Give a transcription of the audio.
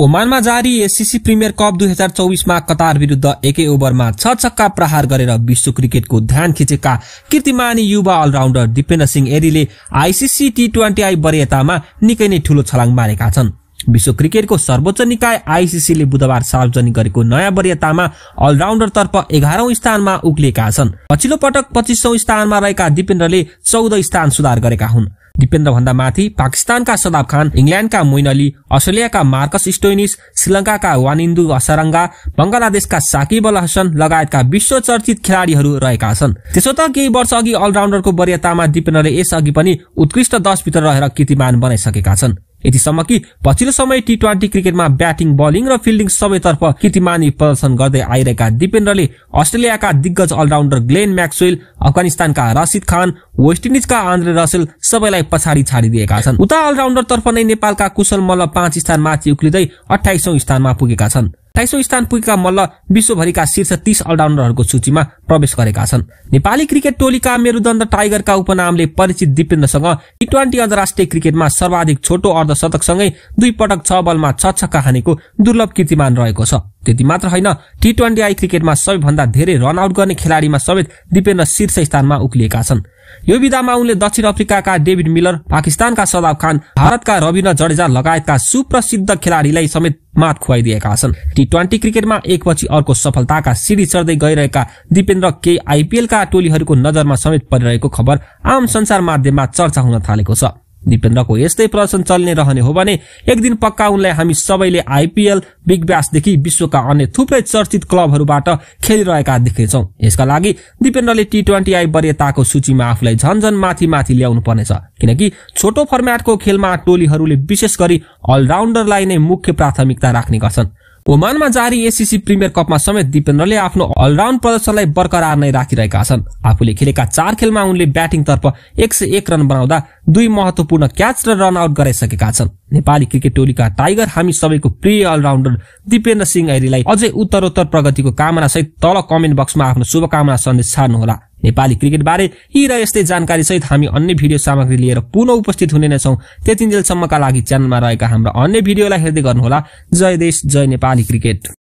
ओमानमा जारी ACC premier cup दुई हजार चौबिसमा कतार विरुद्ध एकै ओभरमा छ छक्का प्रहार गरेर विश्व क्रिकेटको ध्यान खिचेका कीर्तिमानी युवा allrounder Dipendra Singh Airee ICC T twenty I वरियतामा निकै नै ठूलो छलाङ मारेका छन् विश्व क्रिकेटको सर्वोच्च निकाय आइसिसीले बुधबार सार्वजनिक गरेको नयाँ वरियतामा अलराउन्डरतर्फ एघारौं स्थानमा उक्लिएका छन् पछिल्लो पटक पच्चिसौं स्थानमा रहेका दिपेन्द्रले चौध स्थान सुधार गरेका हुन् भन्दा माथि पाकिस्तानका सदाब खान इङ्ल्यान्डका मोइन अली अस्ट्रेलियाका मार्कस स्टोइनिस श्रीलङ्काका वानिन्दु असरङ्गा बङ्गलादेशका साकिब अल हसन लगायतका विश्व चर्चित खेलाड़ीहरू रहेका छन् त्यसो त केही वर्ष अघि अलराउन्डरको वरियतामा दिपेन्द्रले यसअघि पनि उत्कृष्ट दशभित्र रहेर कीर्तिमान बनाइसकेका छन् यतिसम्म कि पछिल्लो समय टी ट्वेन्टी क्रिकेटमा ब्याटिङ बलिङ र फिल्डिङ सबैतर्फ किर्तिमानी प्रदर्शन गर्दै आइरहेका दिपेन्द्रले अस्ट्रेलियाका दिग्गज अलराउन्डर ग्लेन म्याक्सवेल अफगानिस्तानका रसिद खान वेस्ट इन्डिजका आन्द्रे रसेल सबैलाई पछाडि छाडिदिएका छन् उता अलराउन्डर तर्फ नै नेपालका कुशल मल्ल पाँच स्थान माथि उक्लिँदै अठाइसौं स्थानमा पुगेका छन् तेइसौं स्थान पुगेका मल्ल विश्वभरिका शीर्ष तीस अलराउन्डरहरूको सूचीमा प्रवेश गरेका छन् नेपाली क्रिकेट टोलीका मेरुदण्ड टाइगरका उपनामले परिचित दिपेन्द्रसँग टी ट्वेन्टी अन्तर्राष्ट्रिय क्रिकेटमा सर्वाधिक छोटो अर्धशतकसँगै दुई पटक छ बलमा छ छक्का हानेको दुर्लभ कीर्तिमान रहेको छ त्यति मात्र होइन टी ट्वेन्टी आई क्रिकेटमा सबैभन्दा धेरै रन आउट गर्ने खेलाड़ीमा समेत दिपेन्द्र शीर्ष स्थानमा उक्लिएका छन् यो विधामा उनले दक्षिण अफ्रिकाका डेभिड मिलर पाकिस्तानका सदाब खान भारतका रविन्द्र जडेजा लगायतका सुप्रसिद्ध खेलाड़ीलाई समेत मात खुवाइदिएका छन् टी ट्वेन्टी क्रिकेटमा एकपछि अर्को सफलताका सिडी चढ्दै गइरहेका दिपेन्द्र केही आइपिएलका टोलीहरूको नजरमा समेत परिरहेको खबर आम संसार माध्यममा चर्चा हुन थालेको छ दिपेन्द्रको यस्तै प्रदर्शन चल्ने रहने हो भने एक दिन पक्का उनलाई हामी सबैले आइपिएल बिग ब्यासदेखि विश्वका अन्य थुप्रै चर्चित क्लबहरूबाट खेलिरहेका देख्नेछौ यसका लागि दिपेन्द्रले टी ट्वेन्टी आई वरियताको सूचीमा आफूलाई झन माथि माथि ल्याउनु पर्नेछ किनकि छोटो फर्म्याटको खेलमा टोलीहरूले विशेष गरी अलराउन्डरलाई नै मुख्य प्राथमिकता राख्ने गर्छन् ओमानमा जारी एसिसी प्रिमियर कपमा समेत दिपेन्द्रले आफ्नो अलराउन्ड प्रदर्शनलाई बरकरार नै राखिरहेका छन् आफूले खेलेका चार खेलमा उनले ब्याटिङतर्फ एक सय एक रन बनाउँदा दुई महत्वपूर्ण क्याच र रन आउट गराइसकेका छन् नेपाली क्रिकेट टोलीका टाइगर हामी सबैको प्रिय अलराउन्डर दिपेन्द्र सिंह ऐरीलाई अझै उत्तरोत्तर प्रगतिको कामना सहित तल कमेन्ट बक्समा आफ्नो शुभकामना सन्देश छाड्नुहोला नेपाली बारे यी र यस्तै जानकारी सहित हामी अन्य भिडियो सामग्री लिएर पुनः उपस्थित हुने नै छौँ दिनसम्मका लागि च्यानलमा रहेका हाम्रा अन्य भिडियोलाई हेर्दै गर्नुहोला जय देश जय नेपाली क्रिकेट